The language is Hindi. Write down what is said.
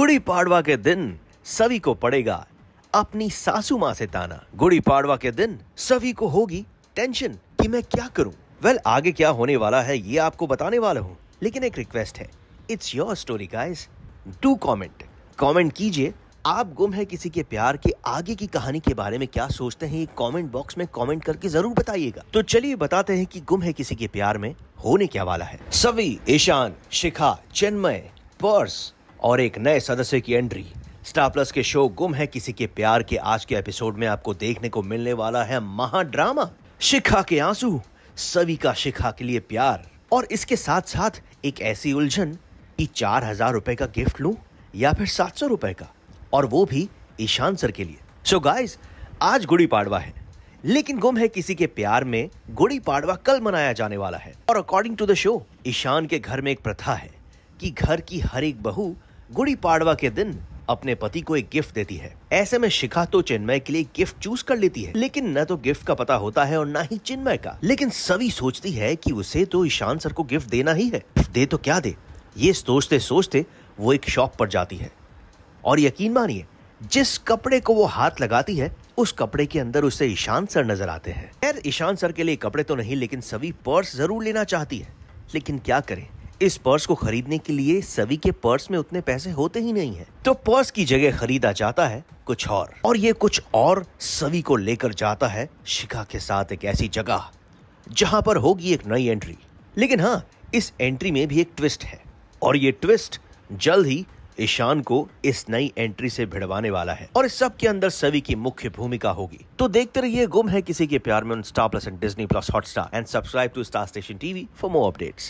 गुड़ी पाड़वा के दिन सभी को पड़ेगा अपनी सासू माँ से ताना गुड़ी पाड़वा के दिन सभी को होगी टेंशन कि मैं क्या करूं वेल well, आगे क्या होने वाला है ये आपको बताने वाला हूँ लेकिन एक रिक्वेस्ट है it's your story guys do comment comment कीजिए आप गुम है किसी के प्यार के आगे की कहानी के बारे में क्या सोचते हैं ये कमेंट बॉक्स में कमेंट करके जरूर बताइएगा तो चलिए बताते हैं कि गुम है किसी के प्यार में होने क्या वाला है सभी ईशान शिखा चिन्मय पर्स और एक नए सदस्य की एंट्री स्टार प्लस के शो गुम है किसी के प्यार के आज के एपिसोड में आपको देखने को मिलने वाला है महा ड्रामा शिखा के आंसू सभी का शिखा के लिए प्यार और इसके साथ साथ एक ऐसी उलझन कि चार हजार रुपए का गिफ्ट लूं या फिर सात सौ रुपए का और वो भी ईशान सर के लिए सो so गाइस आज गुड़ी पाड़वा है लेकिन गुम है किसी के प्यार में गुड़ी पाड़वा कल मनाया जाने वाला है और according to the show Ishaan के घर में एक प्रथा है कि घर की हर एक बहू गुड़ी पाड़वा के दिन अपने पति को एक गिफ्ट देती है ऐसे में शिखा तो चिन्मय के लिए गिफ्ट चूज कर लेती है लेकिन न तो गिफ्ट का पता होता है और न ही चिन्मय का लेकिन सभी सोचती है कि उसे तो ईशान सर को गिफ्ट देना ही है दे तो क्या दे ये सोचते सोचते वो एक शॉप पर जाती है और यकीन मानिए जिस कपड़े को वो हाथ लगाती है उस कपड़े के अंदर उसे ईशान सर नजर आते हैं खैर ईशान सर के लिए कपड़े तो नहीं लेकिन सभी पर्स जरूर लेना चाहती है लेकिन क्या करें इस पर्स को खरीदने के लिए सभी के पर्स में उतने पैसे होते ही नहीं है तो पर्स की जगह खरीदा जाता है कुछ और और ये कुछ और सभी को लेकर जाता है शिखा के साथ एक ऐसी जगह जहां पर होगी एक नई एंट्री लेकिन हाँ इस एंट्री में भी एक ट्विस्ट है और ये ट्विस्ट जल्द ही ईशान को इस नई एंट्री से भिड़वाने वाला है और इस सब के अंदर सभी की मुख्य भूमिका होगी तो देखते रहिए गुम है किसी के प्यार में Star Plus and Disney Plus Hotstar and subscribe to Star Station TV for more updates